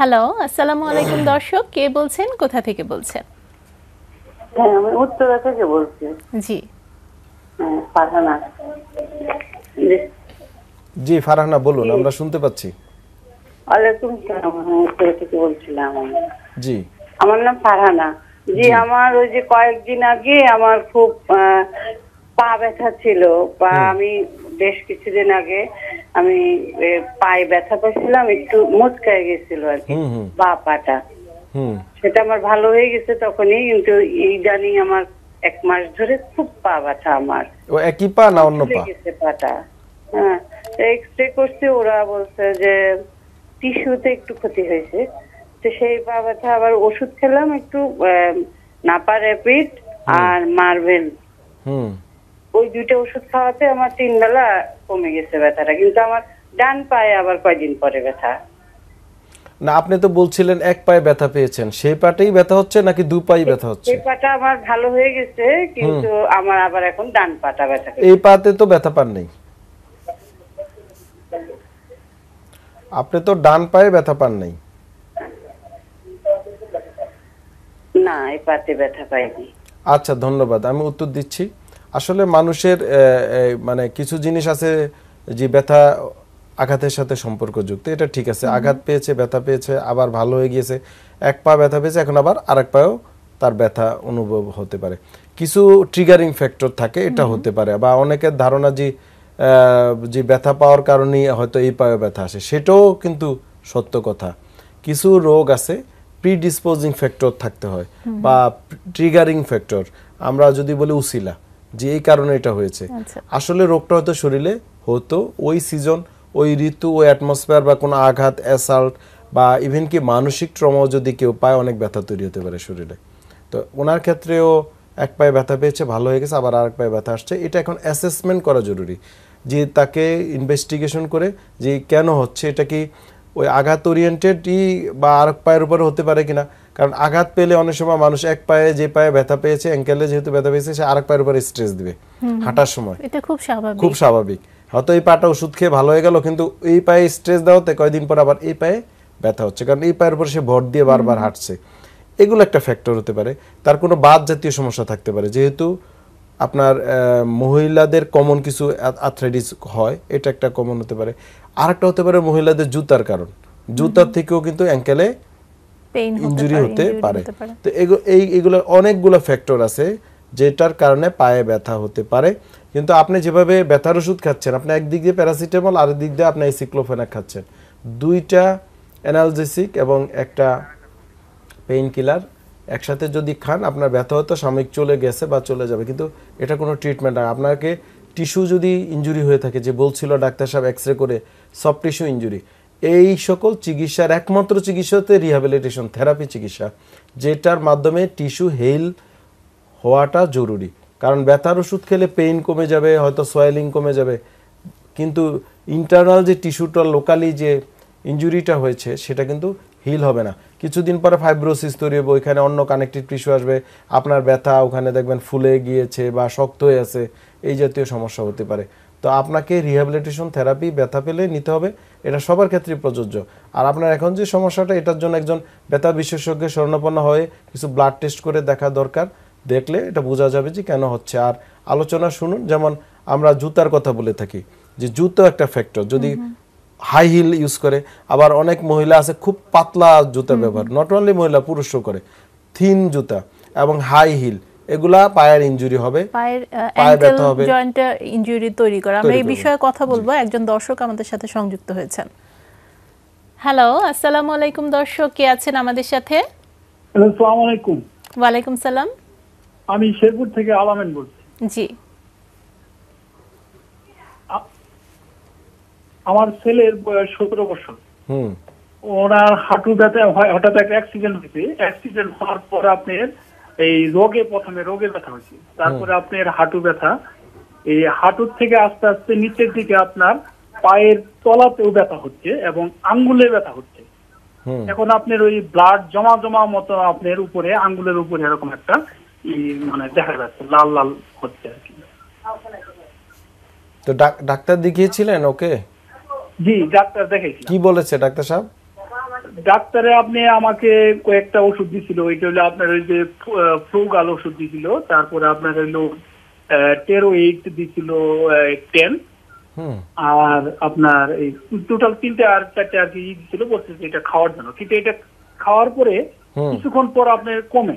Hello আসসালামু আলাইকুম দর্শক কে বলছেন কোথা থেকে বলছেন হ্যাঁ, উত্তরা থেকে বলছি জি হ্যাঁ, জি ফারহানা বলুন আমরা শুনতে পাচ্ছি ওয়ালাইকুম সালাম হ্যাঁ, উত্তরা থেকে বলছিলাম জি আমার নাম ফারহানা জি আমার ওই যে কয়েকদিন আগে আমার খুব পা ব্যথা ছিল বা আমি বেশ কিছুদিন আগে আমি পায়ে ব্যথা করছিলাম একটু মুচকায় গেছিল আর বা পাটা সেটা আমার ভালো হয়ে গেছে তখনই কিন্তু ইদানিং আমার এক মাস ধরে খুব পা ব্যথা আমার ও একই পা না অন্য পা গেছে পাটা হ্যাঁ এক্সরে করছে ওরা বলছে যে টিস্যুতে একটু ক্ষতি হয়েছে তো সেই পা ব্যথা আবার ওষুধ খেলাম একটু নাপা র্যাপিড আর মার্বেল হুম ওই দুইটা ওষুধ খাওয়াতে আমার তিন বেলা কমে গেছে ব্যথাটা কিন্তু আমার ডান পায়ে আবার কয়দিন পরে ব্যথা না আপনি তো বলছিলেন এক পায়ে ব্যথা পেয়েছেন সেই পাটেই ব্যথা হচ্ছে নাকি দু পায়ে ব্যথা হচ্ছে এই পাটা আমার ভালো হয়ে গেছে কিন্তু আমার আবার এখন ডান পাটা ব্যথা এই পাতে তো ব্যথা পান নাই আপনি তো ডান পায়ে ব্যথা পান নাই না এই পাতে ব্যথা পাইনি আচ্ছা ধন্যবাদ আমি উত্তর দিচ্ছি আসলে মানুষের মানে কিছু জিনিস আছে যে ব্যথা আঘাতের সাথে সম্পর্কযুক্ত এটা ঠিক আছে আঘাত পেয়েছে ব্যথা পেয়েছে আবার ভালো হয়ে গিয়েছে এক পা ব্যথা পেয়েছে এখন আবার আর এক পায়েও তার ব্যথা অনুভব হতে পারে কিছু ট্রিগারিং ফ্যাক্টর থাকে এটা হতে পারে বা অনেকের ধারণা যে যে ব্যথা পাওয়ার কারণেই হয়তো এই পায়ে ব্যথা আসে সেটাও কিন্তু সত্য কথা কিছু রোগ আছে প্রিডিসপোজিং ফ্যাক্টর থাকতে হয় বা ট্রিগারিং ফ্যাক্টর আমরা যদি বলি উসিলা যে এই কারণে এটা হয়েছে আচ্ছা। আসলে রোগটা হয়তো শরীরে হতো ওই সিজন ওই ঋতু ওই অ্যাটমসফিয়ার বা কোনো আঘাত অ্যাসাল্ট বা ইভেন কি মানসিক ট্রমাও যদি কেউ পায় অনেক ব্যথা তৈরি হতে পারে শরীরে তো ওনার ক্ষেত্রেও এক পায়ে ব্যথা পেয়েছে ভালো হয়ে গেছে আবার আরেক পায়ে ব্যথা আসছে এটা এখন অ্যাসেসমেন্ট করা জরুরি যে তাকে ইনভেস্টিগেশন করে যে কেন হচ্ছে এটা কি ওই আঘাত ওরিয়েন্টেডই বা আর পায়ের উপরে হতে পারে কিনা কারণ আঘাত পেলে অনেক সময় মানুষ এক পায়ে যে পায়ে ব্যথা পেয়েছে অ্যাঙ্কেলে যেহেতু ব্যথা পেয়েছে সে আর এক পায়ের উপরে স্ট্রেস দিবে হাঁটার সময় এটা খুব স্বাভাবিক খুব স্বাভাবিক হয়তো এই পাটা ওষুধ খেয়ে ভালো হয়ে গেল কিন্তু এই পায়ে স্ট্রেস দেওয়াতে কয়েকদিন পর আবার এই পায়ে ব্যথা হচ্ছে কারণ এই পায়ের উপর সে ভর দিয়ে বারবার হাঁটছে এগুলো একটা ফ্যাক্টর হতে পারে তার কোনো বাদ জাতীয় সমস্যা থাকতে পারে যেহেতু আপনার মহিলাদের কমন কিছু আর্থ্রাইটিস হয় এটা একটা কমন হতে পারে আরেকটা হতে পারে মহিলাদের জুতার কারণ জুতার থেকেও কিন্তু অ্যাঙ্কেলে ইঞ্জুরি হতে পারে তো এই এগুলো অনেকগুলো ফ্যাক্টর আছে যেটার কারণে পায়ে ব্যথা হতে পারে কিন্তু আপনি যেভাবে ব্যথার ওষুধ খাচ্ছেন আপনি একদিক দিয়ে প্যারাসিটামল আর দিক দিয়ে আপনি সিক্লোফেনা খাচ্ছেন দুইটা অ্যানালজেসিক এবং একটা পেইন কিলার একসাথে যদি খান আপনার ব্যথা হয়তো সাময়িক চলে গেছে বা চলে যাবে কিন্তু এটা কোনো ট্রিটমেন্ট না আপনাকে টিস্যু যদি ইঞ্জুরি হয়ে থাকে যে বলছিল ডাক্তার সাহেব এক্স রে করে সফট টিস্যু ইঞ্জুরি এই সকল চিকিৎসার একমাত্র চিকিৎসা হতে রিহ্যাবিলিটেশন থেরাপি চিকিৎসা যেটার মাধ্যমে টিস্যু হেল হওয়াটা জরুরি কারণ ব্যথার ওষুধ খেলে পেইন কমে যাবে হয়তো সোয়েলিং কমে যাবে কিন্তু ইন্টারনাল যে টিস্যুটা লোকালি যে ইঞ্জুরিটা হয়েছে সেটা কিন্তু হিল হবে না কিছুদিন পরে ফাইব্রোসিস তৈরি হবে ওইখানে অন্য কানেকটিভ টিস্যু আসবে আপনার ব্যথা ওখানে দেখবেন ফুলে গিয়েছে বা শক্ত হয়ে আছে এই জাতীয় সমস্যা হতে পারে তো আপনাকে রিহ্যাবিলিটেশন থেরাপি ব্যথা পেলে নিতে হবে এটা সবার ক্ষেত্রে প্রযোজ্য আর আপনার এখন যে সমস্যাটা এটার জন্য একজন ব্যথা বিশেষজ্ঞের স্বর্ণপন্ন হয়ে কিছু ব্লাড টেস্ট করে দেখা দরকার দেখলে এটা বোঝা যাবে যে কেন হচ্ছে আর আলোচনা শুনুন যেমন আমরা জুতার কথা বলে থাকি যে জুতো একটা ফ্যাক্টর যদি হাই হিল ইউজ করে আবার অনেক মহিলা আছে খুব পাতলা জুতা ব্যবহার নট অনলি মহিলা পুরুষও করে থিন জুতা এবং হাই হিল এগুলা পায়ের ইনজুরি হবে পায়ের ব্যথা হবে জয়েন্ট ইনজুরি তৈরি করে আমরা এই বিষয়ে কথা বলবো একজন দর্শক আমাদের সাথে সংযুক্ত হয়েছেন হ্যালো আসসালামু আলাইকুম দর্শক কে আছেন আমাদের সাথে আসসালামু আলাইকুম ওয়া আলাইকুম সালাম আমি শেরপুর থেকে আলামিন বলছি জি আমার ছেলের বয়স সতেরো বছর ওনার হাঁটু ব্যথা হঠাৎ একটা অ্যাক্সিডেন্ট হয়েছে অ্যাক্সিডেন্ট হওয়ার পর আপনার এই রোগে প্রথমে রোগে ব্যথা হয়েছে তারপরে আপনার হাঁটু ব্যথা এই হাঁটুর থেকে আস্তে আস্তে নিচের দিকে আপনার পায়ের তলাতেও ব্যথা হচ্ছে এবং আঙ্গুলে ব্যথা হচ্ছে এখন আপনার ওই ব্লাড জমা জমা মতো আপনার উপরে আঙ্গুলের উপরে এরকম একটা মানে দেখা যাচ্ছে লাল লাল হচ্ছে আর কি তো ডাক্তার দেখিয়েছিলেন ওকে জি ডাক্তার কি বলেছে ডাক্তার সাহেব ডাক্তারে আপনি আমাকে কয়েকটা ওষুধ দিছিল ওইটা হলো আপনার ওই যে ফ্লুগাল ওষুধ দিছিল তারপরে আপনার হলো টেরো এইট দিছিল টেন আর আপনার এই টোটাল তিনটে আর চারটে আর কি দিছিল বলছে এটা খাওয়ার জন্য কিন্তু এটা খাওয়ার পরে কিছুক্ষণ পর আপনার কমে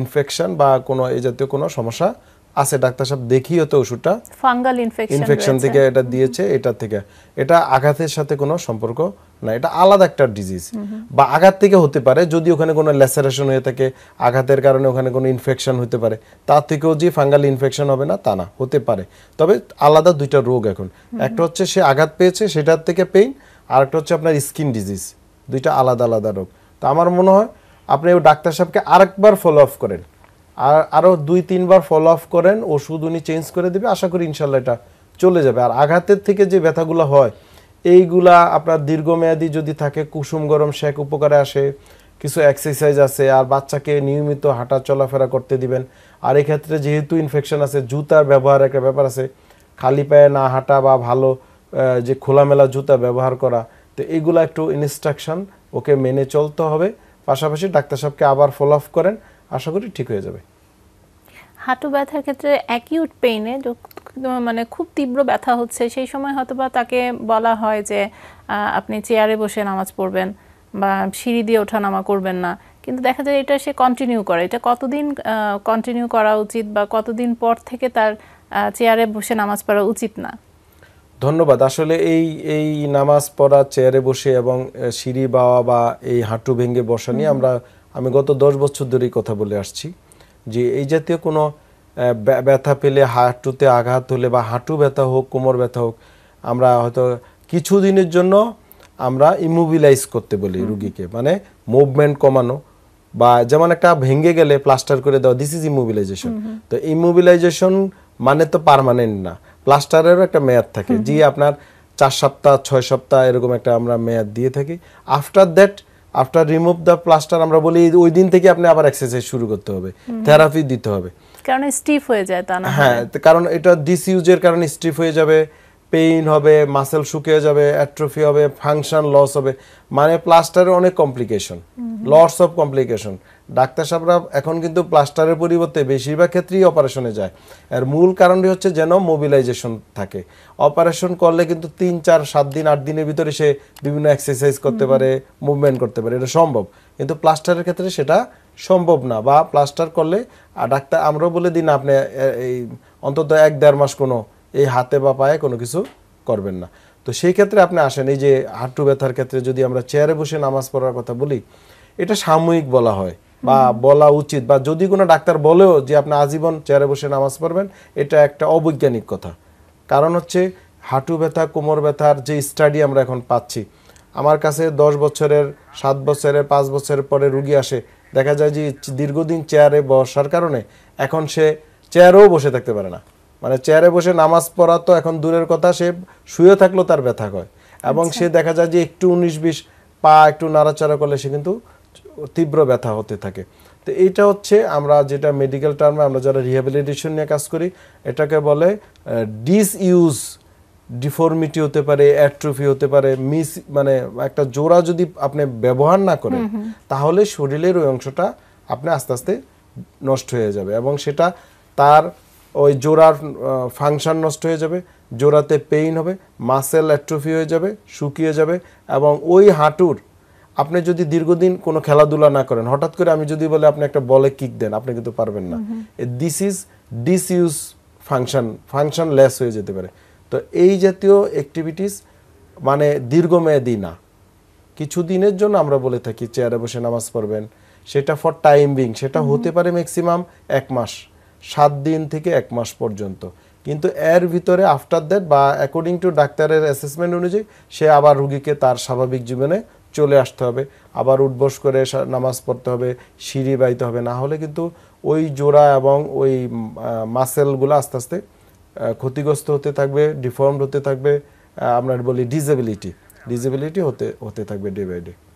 ইনফেকশন বা কোনো এই জাতীয় কোনো সমস্যা আছে ডাক্তার সাহেব দেখিও তো ওষুধটা ফাঙ্গাল ইনফেকশন ইনফেকশন থেকে এটা দিয়েছে এটা থেকে এটা আঘাতের সাথে কোনো সম্পর্ক না এটা আলাদা একটা ডিজিজ বা আঘাত থেকে হতে পারে যদি ওখানে কোনো ল্যাসারেশন হয়ে থাকে আঘাতের কারণে ওখানে কোনো ইনফেকশন হতে পারে তার থেকেও যে ফাঙ্গাল ইনফেকশন হবে না তা না হতে পারে তবে আলাদা দুইটা রোগ এখন একটা হচ্ছে সে আঘাত পেয়েছে সেটার থেকে পেইন আর একটা হচ্ছে আপনার স্কিন ডিজিজ দুইটা আলাদা আলাদা রোগ তা আমার মনে হয় আপনি ওই ডাক্তার সাহেবকে আরেকবার ফলো আপ করেন আর আরও দুই তিনবার ফলো আপ করেন ওষুধ উনি চেঞ্জ করে দেবে আশা করি ইনশাল্লাহ এটা চলে যাবে আর আঘাতের থেকে যে ব্যথাগুলো হয় এইগুলা আপনার দীর্ঘমেয়াদী যদি থাকে কুসুম গরম শেক উপকারে আসে কিছু এক্সারসাইজ আছে আর বাচ্চাকে নিয়মিত হাঁটা চলাফেরা করতে দিবেন আর এক্ষেত্রে যেহেতু ইনফেকশন আছে জুতার ব্যবহার একটা ব্যাপার আছে খালি পায়ে না হাঁটা বা ভালো যে খোলামেলা জুতা ব্যবহার করা তো এইগুলো একটু ইনস্ট্রাকশান ওকে মেনে চলতে হবে পাশাপাশি ডাক্তার সাহেবকে আবার ফলো আপ করেন আশা করি ঠিক হয়ে যাবে হাঁটু ব্যথার ক্ষেত্রে অ্যাকিউট পেইনে মানে খুব তীব্র ব্যথা হচ্ছে সেই সময় হয়তো বা তাকে বলা হয় যে আপনি চেয়ারে বসে নামাজ পড়বেন বা সিঁড়ি দিয়ে ওঠা নামা করবেন না কিন্তু দেখা যায় এটা সে কন্টিনিউ করে এটা কতদিন কন্টিনিউ করা উচিত বা কতদিন পর থেকে তার চেয়ারে বসে নামাজ পড়া উচিত না ধন্যবাদ আসলে এই এই নামাজ পড়া চেয়ারে বসে এবং সিঁড়ি বাওয়া বা এই হাঁটু ভেঙে বসা নিয়ে আমরা আমি গত দশ বছর ধরেই কথা বলে আসছি যে এই জাতীয় কোনো ব্যথা পেলে হাঁটুতে আঘাত হলে বা হাঁটু ব্যথা হোক কোমর ব্যথা হোক আমরা হয়তো কিছুদিনের জন্য আমরা ইমোবিলাইজ করতে বলি রুগীকে মানে মুভমেন্ট কমানো বা যেমন একটা ভেঙে গেলে প্লাস্টার করে দেওয়া দিস ইজ ইমোবিলাইজেশন তো ইমোবিলাইজেশন মানে তো পারমানেন্ট না প্লাস্টারেরও একটা মেয়াদ থাকে জি আপনার চার সপ্তাহ ছয় সপ্তাহ এরকম একটা আমরা মেয়াদ দিয়ে থাকি after that after remove the plaster আমরা বলি ওই দিন থেকে আপনি আবার এক্সারসাইজ শুরু করতে হবে থেরাপি দিতে হবে কারণ স্টিফ হয়ে যায় তা না হ্যাঁ কারণ এটা ডিসইউজের কারণে স্টিফ হয়ে যাবে পেইন হবে মাসেল শুকিয়ে যাবে অ্যাট্রোফি হবে ফাংশন লস হবে মানে প্লাস্টারের অনেক complication loss of complication doctor সাহেবরা এখন কিন্তু প্লাস্টারের পরিবর্তে বেশিরভাগ ক্ষেত্রেই অপারেশনে যায় এর মূল কারণটি হচ্ছে যেন মোবিলাইজেশন থাকে অপারেশন করলে কিন্তু তিন চার সাত দিন আট দিনের ভিতরে সে বিভিন্ন এক্সারসাইজ করতে পারে মুভমেন্ট করতে পারে এটা সম্ভব কিন্তু প্লাস্টারের ক্ষেত্রে সেটা সম্ভব না বা প্লাস্টার করলে ডাক্তার আমরাও বলে দিন আপনি এই অন্তত এক দেড় মাস কোনো এই হাতে বা পায়ে কোনো কিছু করবেন না তো সেই ক্ষেত্রে আপনি আসেন এই যে হাঁটু ব্যথার ক্ষেত্রে যদি আমরা চেয়ারে বসে নামাজ পড়ার কথা বলি এটা সাময়িক বলা হয় বা বলা উচিত বা যদি কোনো ডাক্তার বলেও যে আপনি আজীবন চেয়ারে বসে নামাজ পড়বেন এটা একটা অবৈজ্ঞানিক কথা কারণ হচ্ছে হাঁটু ব্যথা কোমর ব্যথার যে স্টাডি আমরা এখন পাচ্ছি আমার কাছে দশ বছরের সাত বছরের পাঁচ বছরের পরে রুগী আসে দেখা যায় যে দীর্ঘদিন চেয়ারে বসার কারণে এখন সে চেয়ারেও বসে থাকতে পারে না মানে চেয়ারে বসে নামাজ পড়া তো এখন দূরের কথা সে শুয়ে থাকলেও তার ব্যথা হয় এবং আচ্ছা। সে দেখা যায় যে একটু উনিশ বিশ পা একটু নাড়াচাড়া করলে সে কিন্তু তীব্র ব্যথা হতে থাকে তো এইটা হচ্ছে আমরা যেটা মেডিকেল টার্মে আমরা যারা রিহ্যাবিলিটেশন নিয়ে কাজ করি এটাকে বলে ডিসইউজ ডিফর্মিটি হতে পারে অ্যাট্রোফি হতে পারে মিস মানে একটা জোড়া যদি আপনি ব্যবহার না করেন তাহলে শরীরের ওই অংশটা আপনি আস্তে আস্তে নষ্ট হয়ে যাবে এবং সেটা তার ওই জোড়ার ফাংশন নষ্ট হয়ে যাবে জোড়াতে পেইন হবে মাসেল অ্যাট্রোফি হয়ে যাবে শুকিয়ে যাবে এবং ওই হাঁটুর আপনি যদি দীর্ঘদিন কোনো খেলাধুলা না করেন হঠাৎ করে আমি যদি বলে আপনি একটা বলে কিক দেন আপনি কিন্তু পারবেন না this is disuse function function less হয়ে যেতে পারে তো এই জাতীয় অ্যাক্টিভিটিস মানে দীর্ঘমেয়াদী না কিছু দিনের জন্য আমরা বলে থাকি চেয়ারে বসে নামাজ পড়বেন সেটা ফর টাইমিং সেটা হতে পারে ম্যাক্সিমাম এক মাস সাত দিন থেকে এক মাস পর্যন্ত কিন্তু এর ভিতরে আফটার দ্যাট বা অ্যাকর্ডিং টু ডাক্তারের অ্যাসেসমেন্ট অনুযায়ী সে আবার রুগীকে তার স্বাভাবিক জীবনে চলে আসতে হবে আবার উঠবস করে নামাজ পড়তে হবে সিঁড়ি বাইতে হবে না হলে কিন্তু ওই জোড়া এবং ওই মাসেলগুলো আস্তে আস্তে ক্ষতিগ্রস্ত হতে থাকবে ডিফর্মড হতে থাকবে আমরা বলি ডিজেবিলিটি ডিজেবিলিটি হতে হতে থাকবে ডে বাই ডে